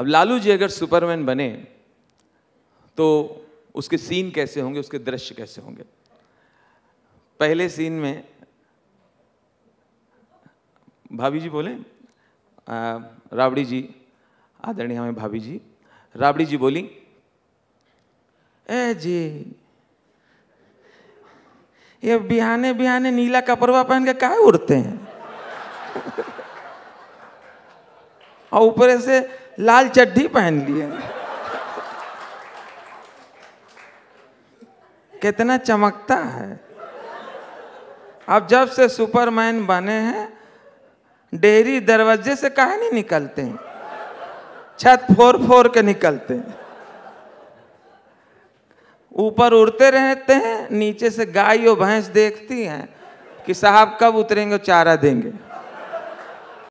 अब लालू जी अगर सुपरमैन बने तो उसके सीन कैसे होंगे उसके दृश्य कैसे होंगे पहले सीन में भाभी जी बोले राबड़ी जी आदरणीय हमें भाभी जी राबड़ी जी बोली ए जी ये बिहाने बिहाने नीला कपड़वा पहन के क्या उड़ते हैं और ऊपर से लाल चड्ढी पहन लिए कितना चमकता है अब जब से सुपरमैन बने हैं डेयरी दरवाजे से कहा नहीं निकलते हैं छत फोर फोर के निकलते हैं ऊपर उड़ते रहते हैं नीचे से गाय और भैंस देखती हैं कि साहब कब उतरेंगे चारा देंगे